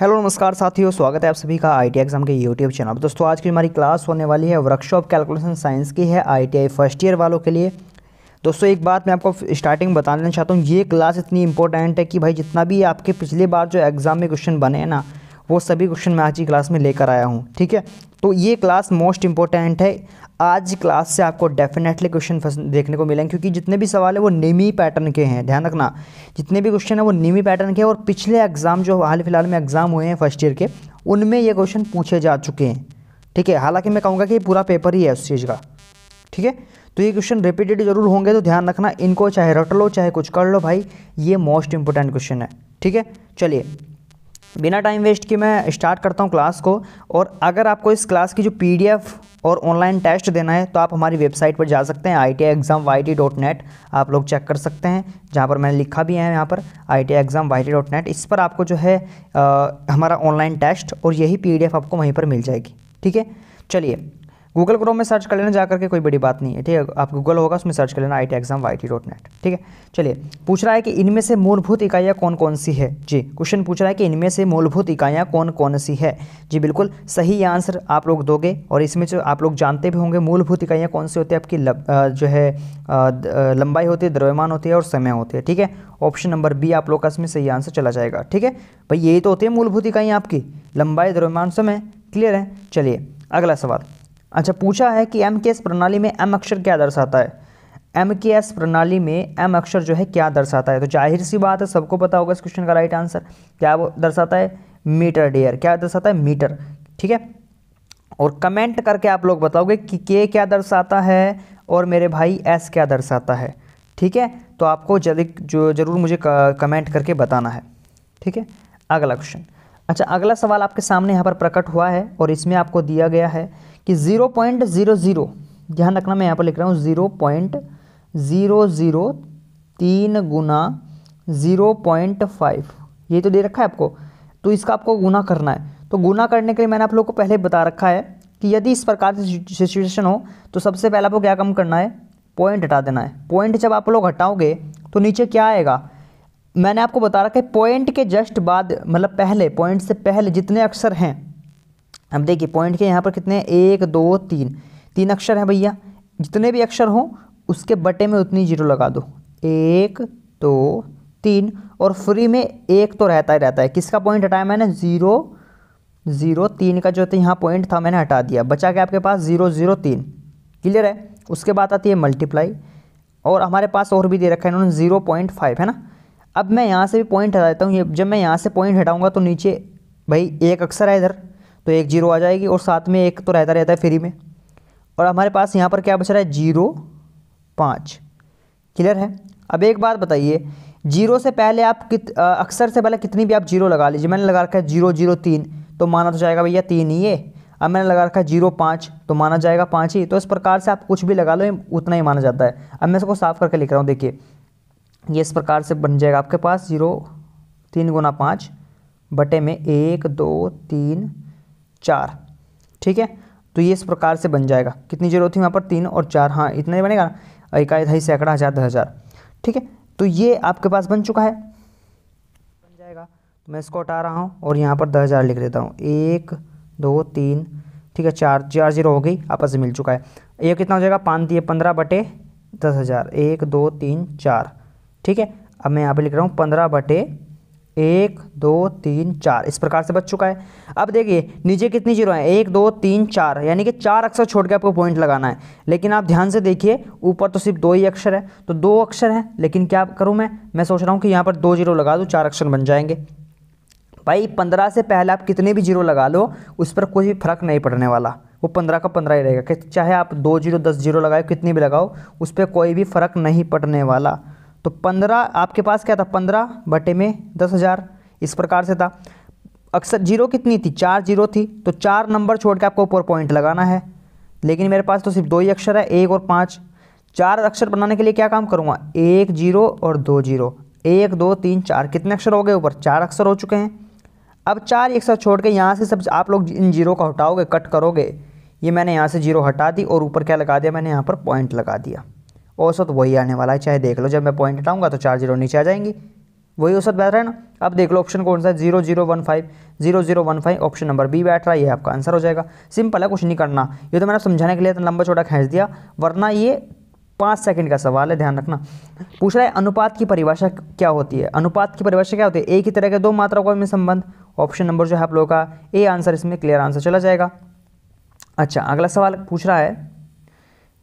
hello नमस्कार साथियों स्वागत है आप सभी का आई टी एग्जाम के यूट्यूब चैनल पर दोस्तों आज की हमारी क्लास होने वाली है वर्कशॉप कैलकुलेशन साइंस की है आईटीआई फर्स्ट ईयर वालों के लिए दोस्तों एक बात मैं आपको स्टार्टिंग बता देना चाहता हूँ ये क्लास इतनी इंपॉर्टेंट है कि भाई जितना भी आपके पिछले बार जो एग्ज़ाम में क्वेश्चन बने हैं ना वो सभी क्वेश्चन मैं आज की क्लास में लेकर आया हूँ ठीक है तो ये क्लास मोस्ट इंपॉर्टेंट है आज क्लास से आपको डेफिनेटली क्वेश्चन देखने को मिलेंगे क्योंकि जितने भी सवाल है वो निमी पैटर्न के हैं ध्यान रखना जितने भी क्वेश्चन है वो निमी पैटर्न के हैं और पिछले एग्ज़ाम जो हाल फिलहाल में एग्ज़ाम हुए हैं फर्स्ट ईयर के उनमें ये क्वेश्चन पूछे जा चुके हैं ठीक है हालांकि मैं कहूँगा कि पूरा पेपर ही है उस चीज़ का ठीक है तो ये क्वेश्चन रिपीटेड जरूर होंगे तो ध्यान रखना इनको चाहे रट लो चाहे कुछ कर लो भाई ये मोस्ट इंपॉर्टेंट क्वेश्चन है ठीक है चलिए बिना टाइम वेस्ट किए मैं स्टार्ट करता हूँ क्लास को और अगर आपको इस क्लास की जो पीडीएफ और ऑनलाइन टेस्ट देना है तो आप हमारी वेबसाइट पर जा सकते हैं I T exam Y T dot net आप लोग चेक कर सकते हैं जहाँ पर मैंने लिखा भी है यहाँ पर I T exam Y T dot net इस पर आपको जो है आ, हमारा ऑनलाइन टेस्ट और यही पी डी एफ आपको वहीं पर मिल जाएगी ठीक है चलिए गूगल क्रोम में सर्च कर लेना जाकर के कोई बड़ी बात नहीं है ठीक है आप गूगल होगा उसमें सर्च कर लेना I T exam Y T dot net ठीक है चलिए पूछ रहा है कि इनमें से मूलभूत इकाइयाँ कौन कौन सी है जी क्वेश्चन पूछ रहा है कि इनमें से मूलभूत इकाइयाँ कौन कौन सी है जी बिल्कुल सही आंसर आप लोग दोगे और इसमें जो आप लोग जानते भी होंगे मूलभूत इकाइयाँ कौन सी होती है आपकी लब, जो है लंबाई होती है द्रव्यमान होती है और समय होती है ठीक है ऑप्शन नंबर बी आप लोग का इसमें सही आंसर चला जाएगा ठीक है भाई यही तो होती है मूलभूत इकाइयाँ आपकी लंबाई द्रव्यमान समय क्लियर है चलिए अगला सवाल अच्छा पूछा है कि एम के एस प्रणाली में एम अक्षर क्या दर्शाता है एम के एस प्रणाली में एम अक्षर जो है क्या दर्शाता है तो जाहिर सी बात है सबको पता होगा इस क्वेश्चन का राइट आंसर क्या वो दर्शाता है मीटर डेयर क्या दर्शाता है मीटर ठीक है और कमेंट करके आप लोग बताओगे कि के क्या दर्शाता है और मेरे भाई एस क्या दर्शाता है ठीक है तो आपको जल्दी जो ज़रूर मुझे कमेंट करके बताना है ठीक है अगला क्वेश्चन अच्छा अगला सवाल आपके सामने यहाँ पर प्रकट हुआ है और इसमें आपको दिया गया है कि ज़ीरो पॉइंट ज़ीरो ज़ीरो ध्यान रखना मैं यहाँ पर लिख रहा हूँ ज़ीरो पॉइंट ज़ीरो ज़ीरो तीन गुना ज़ीरो पॉइंट फाइव ये तो दे रखा है आपको तो इसका आपको गुना करना है तो गुना करने के लिए मैंने आप लोग को पहले बता रखा है कि यदि इस प्रकार की सिचुएशन हो तो सबसे पहले आपको क्या कम करना है पॉइंट हटा देना है पॉइंट जब आप लोग हटाओगे तो नीचे क्या आएगा मैंने आपको बता रखा है पॉइंट के जस्ट बाद मतलब पहले पॉइंट से पहले जितने अक्षर हैं अब देखिए पॉइंट के यहाँ पर कितने एक दो तीन तीन अक्षर हैं भैया जितने भी अक्षर हों उसके बटे में उतनी जीरो लगा दो एक दो तीन और फ्री में एक तो रहता ही रहता है किसका पॉइंट हटाया मैंने ज़ीरो ज़ीरो तीन का जो तो यहाँ पॉइंट था मैंने हटा दिया बचा के आपके पास ज़ीरो ज़ीरो तीन क्लियर है उसके बाद आती है मल्टीप्लाई और हमारे पास और भी दे रखा है इन्होंने ज़ीरो पॉइंट फाइव है ना अब मैं यहाँ से भी पॉइंट हटा देता हूँ ये जब मैं यहाँ से पॉइंट हटाऊँगा तो नीचे भाई एक अक्सर है इधर तो एक जीरो आ जाएगी और साथ में एक तो रहता रहता है फ्री में और हमारे पास यहाँ पर क्या बच रहा है जीरो पाँच क्लियर है अब एक बात बताइए जीरो से पहले आप कित अक्सर से पहले कितनी भी आप जीरो लगा लीजिए मैंने लगा रखा है जीरो जीरो तीन तो माना तो जाएगा भैया तीन ही है अब मैंने लगा रखा है जीरो पाँच तो माना जाएगा पाँच ही तो इस प्रकार से आप कुछ भी लगा लो उतना ही माना जाता है अब मैं इसको साफ करके लिख रहा हूँ देखिए ये इस प्रकार से बन जाएगा आपके पास ज़ीरो तीन गुना पाँच बटे में एक दो तीन चार ठीक है तो ये इस प्रकार से बन जाएगा कितनी जीरो थी वहाँ पर तीन और चार हाँ इतना ही बनेगा ना इकाई ढाई सैकड़ा हज़ार दस हज़ार ठीक है तो ये आपके पास बन चुका है बन जाएगा तो मैं इसको हटा रहा हूँ और यहाँ पर दस हज़ार लिख देता हूँ एक दो तीन ठीक है चार चार जीरो हो गई आपस में मिल चुका है ये कितना हो जाएगा पाँच दिए पंद्रह बटे दस हज़ार एक दो तीन चार ठीक है अब मैं यहाँ पे लिख रहा हूँ पंद्रह बटे एक दो तीन चार इस प्रकार से बच चुका है अब देखिए नीचे कितनी जीरो है एक दो तीन चार यानी कि चार अक्षर छोड़ के आपको पॉइंट लगाना है लेकिन आप ध्यान से देखिए ऊपर तो सिर्फ दो ही अक्षर है तो दो अक्षर हैं लेकिन क्या करूँ मैं मैं सोच रहा हूँ कि यहाँ पर दो जीरो लगा दूँ चार अक्षर बन जाएंगे भाई पंद्रह से पहले आप कितने भी जीरो लगा लो उस पर कोई भी फर्क नहीं पड़ने वाला वो पंद्रह का पंद्रह ही रहेगा चाहे आप दो जीरो दस जीरो लगाओ कितनी भी लगाओ उस पर कोई भी फर्क नहीं पड़ने वाला तो पंद्रह आपके पास क्या था पंद्रह बटे में दस हज़ार इस प्रकार से था अक्सर जीरो कितनी थी चार जीरो थी तो चार नंबर छोड़ के आपको ऊपर पॉइंट लगाना है लेकिन मेरे पास तो सिर्फ दो ही अक्षर है एक और पाँच चार अक्षर बनाने के लिए क्या काम करूँगा एक जीरो और दो जीरो एक दो तीन चार कितने अक्षर हो गए ऊपर चार अक्षर हो चुके हैं अब चार एक सौ छोड़ के यहाँ से सब आप लोग इन जीरो को हटाओगे कट करोगे ये मैंने यहाँ से जीरो हटा दी और ऊपर क्या लगा दिया मैंने यहाँ पर पॉइंट लगा दिया औसत वही आने वाला है चाहे देख लो जब मैं पॉइंट हटाऊंगा तो चार जीरो नीचे आ जाएंगी वही औसत बैठ रहा है ना अब देख लो ऑप्शन कौन सा है zero zero one five zero zero one five option number B बैठ रहा है ये आपका आंसर हो जाएगा सिंपल है कुछ नहीं करना ये तो मैंने समझाने के लिए इतना लंबा छोटा खींच दिया वरना ये पाँच सेकंड का सवाल है ध्यान रखना पूछ रहा है अनुपात की परिभाषा क्या होती है अनुपात की परिभाषा क्या होती है एक ही तरह के दो मात्राओं का संबंध ऑप्शन नंबर जो है आप लोगों का ए आंसर इसमें क्लियर आंसर चला जाएगा अच्छा अगला सवाल पूछ रहा है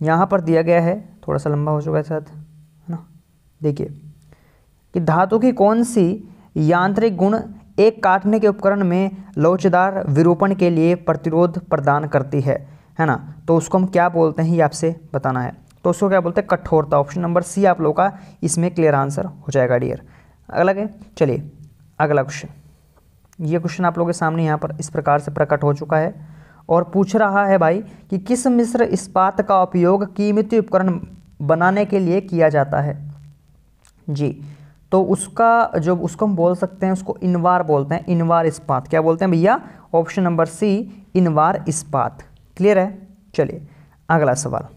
यहाँ पर दिया गया है थोड़ा सा लंबा हो चुका है शायद है ना देखिए कि धातु की कौन सी यांत्रिक गुण एक काटने के उपकरण में लोचदार विरूपण के लिए प्रतिरोध प्रदान करती है है ना तो उसको हम क्या बोलते हैं ये आपसे बताना है तो उसको क्या बोलते हैं कठोरता ऑप्शन नंबर सी आप लोगों का इसमें क्लियर आंसर हो जाएगा डियर अगला है चलिए अगला क्वेश्चन ये क्वेश्चन आप लोगों के सामने यहाँ पर इस प्रकार से प्रकट हो चुका है और पूछ रहा है भाई कि किस मिश्र इस्पात का उपयोग कीमती उपकरण बनाने के लिए किया जाता है जी तो उसका जो उसको हम बोल सकते हैं उसको इनवार बोलते हैं इनवार इस्पात क्या बोलते हैं भैया ऑप्शन नंबर सी इनवार इस्पात क्लियर है चलिए अगला सवाल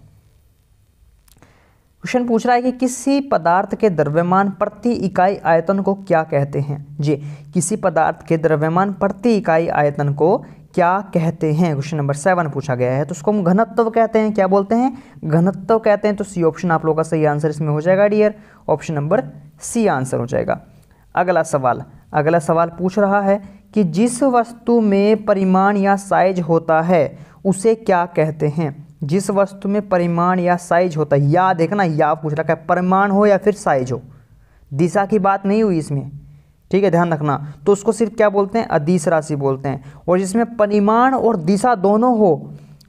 क्वेश्चन पूछ रहा है कि किसी पदार्थ के द्रव्यमान प्रति इकाई आयतन को क्या कहते हैं जी किसी पदार्थ के द्रव्यमान प्रति इकाई आयतन को क्या कहते हैं क्वेश्चन नंबर सेवन पूछा गया है तो उसको हम घनत्व कहते हैं क्या बोलते हैं घनत्व कहते हैं तो सी ऑप्शन आप लोगों का सही आंसर इसमें हो जाएगा dear option number C answer हो जाएगा अगला सवाल अगला सवाल पूछ रहा है कि जिस वस्तु में परिमाण या साइज होता है उसे क्या कहते हैं जिस वस्तु में परिमाण या साइज होता है या देखना या पूछ रखा है परिमाण हो या फिर साइज हो दिशा की बात नहीं हुई इसमें ठीक है ध्यान रखना तो उसको सिर्फ क्या बोलते हैं अधीश राशि बोलते हैं और जिसमें परिमाण और दिशा दोनों हो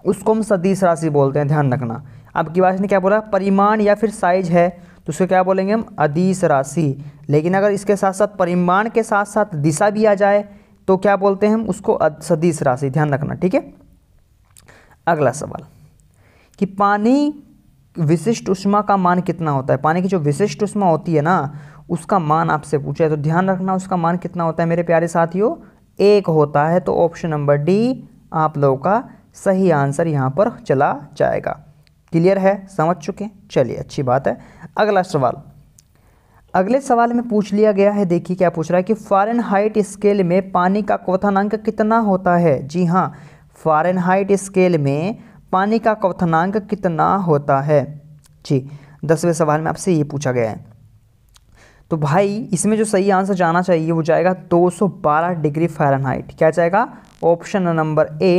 उसको हम सदीश राशि बोलते हैं ध्यान रखना अब की बात ने क्या बोला परिमाण या फिर साइज है तो उसको क्या बोलेंगे हम अधीश राशि लेकिन अगर इसके साथ साथ परिमाण के साथ साथ दिशा भी आ जाए तो क्या बोलते हैं हम उसको सदीश राशि ध्यान रखना ठीक है अगला सवाल कि पानी विशिष्ट उष्मा का मान कितना होता है पानी की जो विशिष्ट उष्मा होती है ना उसका मान आपसे पूछा है तो ध्यान रखना उसका मान कितना होता है मेरे प्यारे साथियों एक होता है तो ऑप्शन नंबर डी आप लोगों का सही आंसर यहाँ पर चला जाएगा क्लियर है समझ चुके चलिए अच्छी बात है अगला सवाल अगले सवाल में पूछ लिया गया है देखिए क्या पूछ रहा है कि फॉरन हाइट स्केल में पानी का क्वथनांक कितना होता है जी हाँ फॉरन हाइट स्केल में पानी का क्वथनांक कितना होता है जी दसवें सवाल में आपसे ये पूछा गया है तो भाई इसमें जो सही आंसर जाना चाहिए वो जाएगा 212 डिग्री फ़ारेनहाइट क्या जाएगा option number A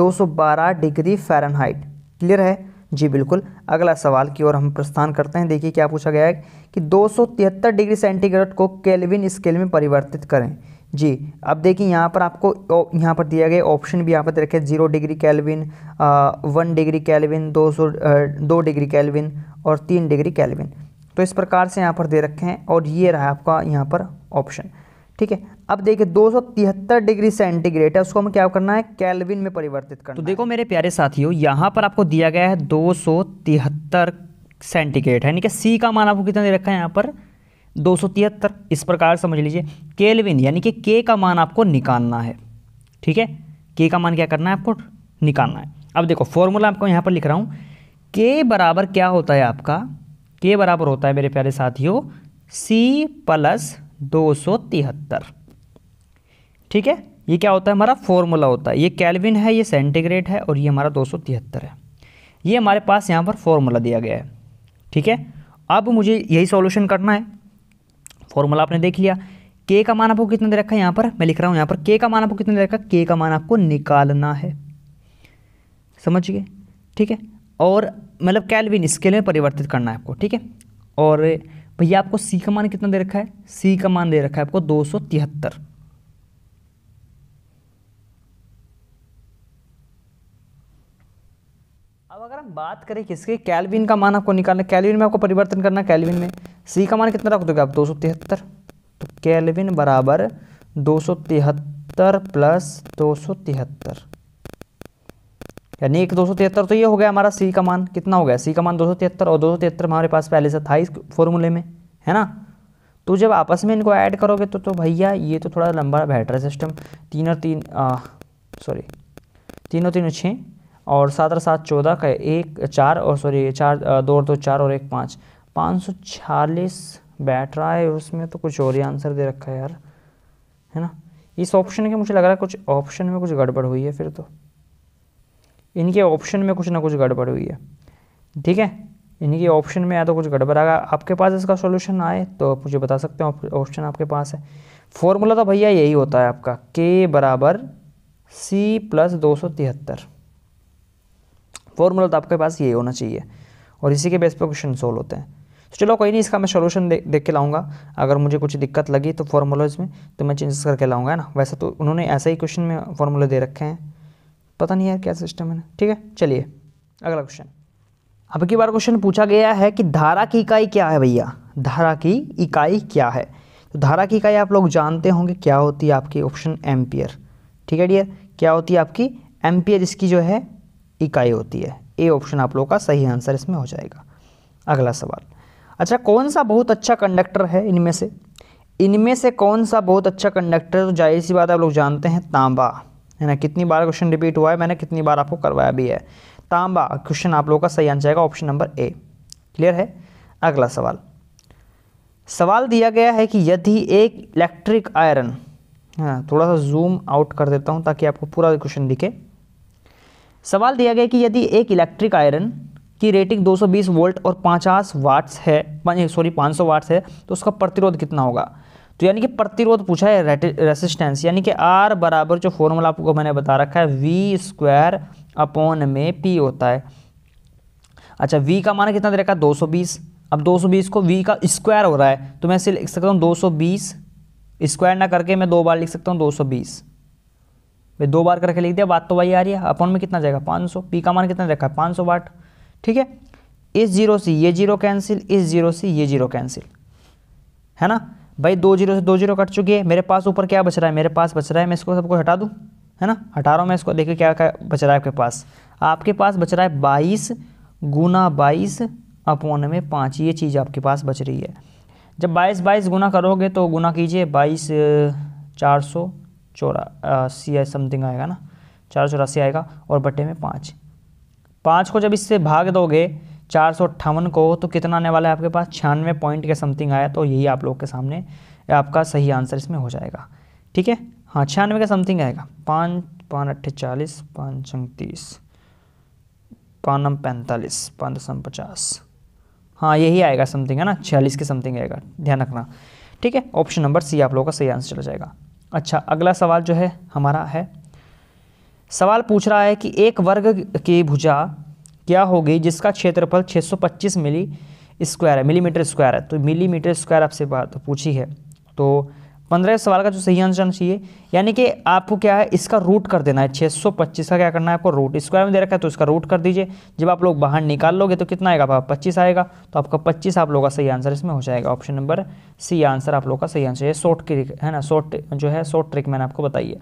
212 degree Fahrenheit clear है जी बिल्कुल अगला सवाल की ओर हम प्रस्थान करते हैं देखिए क्या पूछा गया है कि दो डिग्री सेंटीग्रेड को केलविन स्केल में परिवर्तित करें जी अब देखिए यहाँ पर आपको यहाँ पर दिया गया ऑप्शन भी यहाँ पर रखे zero degree Kelvin one degree Kelvin दो सौ दो डिग्री कैलविन और तीन डिग्री कैलविन तो इस प्रकार से यहाँ पर दे रखे हैं और ये रहा आपका यहाँ पर ऑप्शन ठीक है अब देखिए 273 डिग्री सेंटीग्रेड है उसको हमें क्या करना है कैलविन में परिवर्तित करना तो देखो मेरे प्यारे साथियों यहाँ पर आपको दिया गया है 273 सेंटीग्रेड है यानी कि सी का मान आपको कितना दे रखा है यहाँ पर 273 इस प्रकार समझ लीजिए केलविन यानी कि के का मान आपको निकालना है ठीक है के का मान क्या करना है आपको निकालना है अब देखो फॉर्मूला आपको यहाँ पर लिख रहा हूँ के बराबर क्या होता है आपका के बराबर होता है मेरे प्यारे साथियों सी प्लस दो तिहत्तर ठीक है ये क्या होता है हमारा फॉर्मूला होता है ये कैलविन है ये सेंटीग्रेड है और ये हमारा दो सौ तिहत्तर है ये हमारे पास यहाँ पर फॉर्मूला दिया गया है ठीक है अब मुझे यही सॉल्यूशन करना है फॉर्मूला आपने देख लिया के का मान आपको कितना दे रखा है यहाँ पर मैं लिख रहा हूँ यहाँ पर के का मान आपको कितना दे रखा है के का मान आपको निकालना है समझ गए ठीक है और मतलब कैलविन स्केल में परिवर्तित करना है आपको ठीक है और भैया आपको सी का मान कितना दे रखा है सी का मान दे रखा है आपको दो सौ तिहत्तर अब अगर हम बात करें किसके कैलविन का मान आपको निकालना कैलविन में आपको परिवर्तन करना कैलविन में सी का मान कितना रख दोगे आप दो सौ तिहत्तर तो कैलविन बराबर दो सौ तिहत्तर प्लस दो सौ तिहत्तर यानी एक दो तो ये हो गया हमारा सी का मान कितना हो गया सी का मान दो और दो हमारे पास पहले से था इस फॉर्मूले में है ना तो जब आपस में इनको ऐड करोगे तो तो भैया ये तो थोड़ा लंबा बैटर सिस्टम तीन और तीन सॉरी तीनों तीनों छः और सात और सात चौदह का एक चार और सॉरी चार दो और दो चार और एक पाँच पाँच सौ छियालीस बैठ रहा है उसमें तो कुछ और ही आंसर दे रखा है यार है ना इस ऑप्शन के मुझे लग रहा है कुछ ऑप्शन में कुछ गड़बड़ हुई है फिर तो इनके ऑप्शन में कुछ ना कुछ गड़बड़ हुई है ठीक है इनके ऑप्शन में या तो कुछ गड़बड़ गया आपके पास इसका सॉल्यूशन आए तो आप मुझे बता सकते हो ऑप्शन आपके पास है फॉर्मूला तो भैया यही होता है आपका के बराबर सी प्लस दो सौ तिहत्तर फॉर्मूला तो आपके पास यही होना चाहिए और इसी के बेस पर क्वेश्चन सोल्व होते हैं तो चलो कोई नहीं इसका मैं सोल्यूशन दे, देख के लाऊंगा अगर मुझे कुछ दिक्कत लगी तो फॉर्मूला में तो मैं चेंजेस करके लाऊंगा है ना वैसे तो उन्होंने ऐसे ही क्वेश्चन में फॉर्मूला दे रखे हैं पता नहीं यार क्या सिस्टम है ना ठीक है चलिए अगला क्वेश्चन अब की बार क्वेश्चन पूछा गया है कि धारा की इकाई क्या है भैया धारा की इकाई क्या है तो धारा की इकाई आप लोग जानते होंगे क्या होती है आपकी ऑप्शन एम्पियर ठीक है डियर क्या होती है आपकी एम्पियर इसकी जो है इकाई होती है ए ऑप्शन आप लोगों का सही आंसर इसमें हो जाएगा अगला सवाल अच्छा कौन सा बहुत अच्छा कंडक्टर है इनमें से इनमें से कौन सा बहुत अच्छा कंडक्टर तो जाहिर सी बात आप लोग जानते हैं तांबा है ना कितनी बार क्वेश्चन रिपीट हुआ है मैंने कितनी बार आपको करवाया भी है तांबा क्वेश्चन आप लोगों का सही आंसर आएगा ऑप्शन नंबर ए क्लियर है अगला सवाल सवाल दिया गया है कि यदि एक इलेक्ट्रिक आयरन हाँ थोड़ा सा जूम आउट कर देता हूँ ताकि आपको पूरा क्वेश्चन दिखे सवाल दिया गया कि यदि एक इलेक्ट्रिक आयरन की रेटिंग 220 वोल्ट और 50 वाट्स है सॉरी 500 वाट्स है तो उसका प्रतिरोध कितना होगा तो यानी कि प्रतिरोध पूछा है रेसिस्टेंस यानी कि आर बराबर जो फॉर्मूला आपको मैंने बता रखा है वी स्क्वायर अपॉन में पी होता है अच्छा वी का माना कितना दे रखा है दो अब 220 को v का स्क्वायर हो रहा है तो मैं इसे लिख सकता हूँ 220 स्क्वायर ना करके मैं दो बार लिख सकता हूँ 220 भाई दो बार करके लिख दिया बात तो वही आ रही है अपॉन में कितना जाएगा 500 पी का मान कितना रखा है 500 वाट ठीक है इस जीरो से ये जीरो कैंसिल इस जीरो से ये जीरो कैंसिल है ना भाई दो जीरो से दो जीरो कट चुकी है मेरे पास ऊपर क्या बच रहा है मेरे पास बच रहा है मैं इसको सबको हटा दूँ है ना हटा रहा हूँ मैं इसको देखिए क्या क्या बच रहा है आपके पास आपके पास बच रहा है बाईस गुना बाईस अपोन में पाँच ये चीज़ आपके पास बच रही है जब बाईस बाईस गुना करोगे तो गुना कीजिए बाईस चार सौ चौरासी समथिंग आएगा ना चार चौरासी आएगा और बटे में पाँच पाँच को जब इससे भाग दोगे चार सौ अट्ठावन को तो कितना आने वाला है आपके पास छियानवे पॉइंट के समथिंग आया तो यही आप लोग के सामने आपका सही आंसर इसमें हो जाएगा ठीक है हाँ छियानवे का समथिंग आएगा पाँच पाँच अट्ठे चालीस पाँच उनतीस पानम पैंतालीस पाँच दशम पचास हाँ यही आएगा समथिंग है ना छियालीस के समथिंग आएगा ध्यान रखना ठीक है ऑप्शन नंबर सी आप लोगों का सही आंसर चला जाएगा अच्छा अगला सवाल जो है हमारा है सवाल पूछ रहा है कि एक वर्ग की भुजा क्या होगी जिसका क्षेत्रफल 625 मिली स्क्वायर है मिलीमीटर स्क्वायर है तो मिलीमीटर स्क्वायर आपसे बात पूछी है तो पंद्रह सवाल का जो सही आंसर आना चाहिए यानी कि आपको क्या है इसका रूट कर देना है 625 का क्या करना है आपको रूट स्क्वायर में दे रखा है तो इसका रूट कर दीजिए जब आप लोग बाहर निकाल लोगे तो कितना आएगा आप पच्चीस आएगा तो आपका पच्चीस आप लोगों का सही आंसर इसमें हो जाएगा ऑप्शन नंबर सी आंसर आप लोग का सही आंसर है शॉर्ट ट्रिक है ना शॉर्ट जो है शॉर्ट ट्रिक मैंने आपको बताई है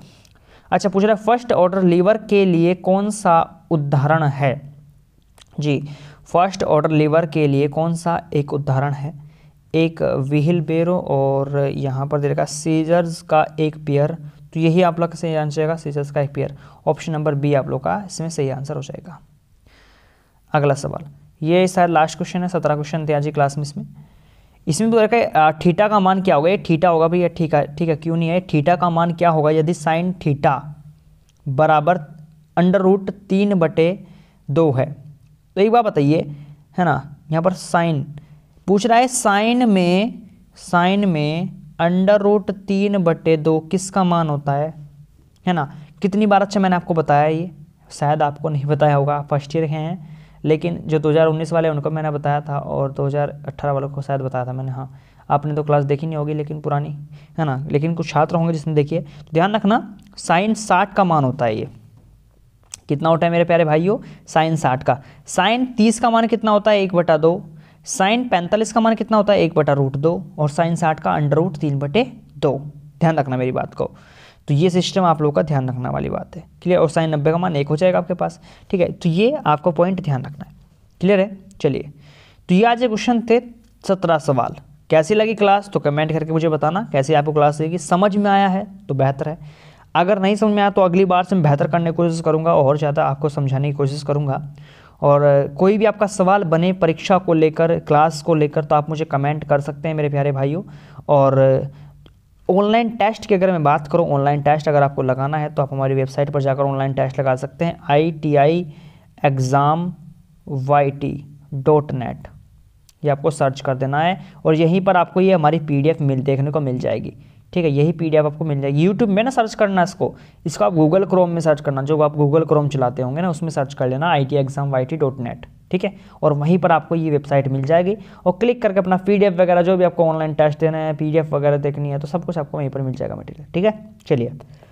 अच्छा पूछ रहा है फर्स्ट ऑर्डर लीवर के लिए कौन सा उदाहरण है जी फर्स्ट ऑर्डर लीवर के लिए कौन सा एक उदाहरण है एक व्हील बेरो और यहाँ पर दे रखा सीजर्स का एक पेयर तो यही आप लोग का सही आंसर आएगा सीजर्स का एक पेयर ऑप्शन नंबर बी आप लोग का इसमें सही आंसर हो जाएगा अगला सवाल ये सर लास्ट क्वेश्चन है सत्रह क्वेश्चन थे आज क्लास में इसमें इसमें तो देखा ठीटा का मान क्या होगा ये ठीटा होगा भैया ठीक है ठीक है क्यों नहीं है ठीटा का मान क्या होगा यदि साइन ठीटा बराबर अंडर रूट तीन बटे दो है तो एक बात बताइए है ना यहाँ पर साइन पूछ रहा है साइन में साइन में अंडर रूट तीन बटे दो किसका मान होता है है ना कितनी बार अच्छा मैंने आपको बताया ये शायद आपको नहीं बताया होगा फर्स्ट ईयर के हैं लेकिन जो 2019 वाले उनको मैंने बताया था और 2018 वालों को शायद बताया था मैंने हाँ आपने तो क्लास देखी नहीं होगी लेकिन पुरानी है ना लेकिन कुछ छात्र होंगे जिसने देखी है तो ध्यान रखना साइन साठ का मान होता है ये कितना होता है मेरे प्यारे भाइयों साइन साठ का साइन तीस का मान कितना होता है एक बटा दो साइन पैंतालीस का मान कितना होता है एक बटा रूट दो और साइन साठ का अंडर रूट तीन बटे दो ध्यान रखना मेरी बात को तो ये सिस्टम आप लोगों का ध्यान रखना वाली बात है क्लियर और साइन नब्बे का मान एक हो जाएगा आपके पास ठीक है तो ये आपको पॉइंट ध्यान रखना है क्लियर है चलिए तो ये आज ये क्वेश्चन थे सत्रह सवाल कैसी लगी क्लास तो कमेंट करके मुझे बताना कैसी आपको क्लास लगी समझ में आया है तो बेहतर है अगर नहीं समझ में आया तो अगली बार से मैं बेहतर करने की कोशिश करूँगा और ज़्यादा आपको समझाने की कोशिश करूँगा और कोई भी आपका सवाल बने परीक्षा को लेकर क्लास को लेकर तो आप मुझे कमेंट कर सकते हैं मेरे प्यारे भाइयों और ऑनलाइन टेस्ट की अगर मैं बात करूँ ऑनलाइन टेस्ट अगर आपको लगाना है तो आप हमारी वेबसाइट पर जाकर ऑनलाइन टेस्ट लगा सकते हैं I T I exam Y T dot net ये आपको सर्च कर देना है और यहीं पर आपको ये हमारी पी डी एफ मिल देखने को मिल जाएगी ठीक है यही पी आपको मिल जाएगी यूट्यूब में ना सर्च करना इसको इसको आप गूगल क्रोम में सर्च करना जो आप गूगल क्रोम चलाते होंगे ना उसमें सर्च कर लेना I T exam Y T dot net ठीक है और वहीं पर आपको ये वेबसाइट मिल जाएगी और क्लिक करके अपना पी वगैरह जो भी आपको ऑनलाइन टेस्ट देना है पी वगैरह देखनी है तो सब कुछ आपको वहीं पर मिल जाएगा मटेरियल ठीक है चलिए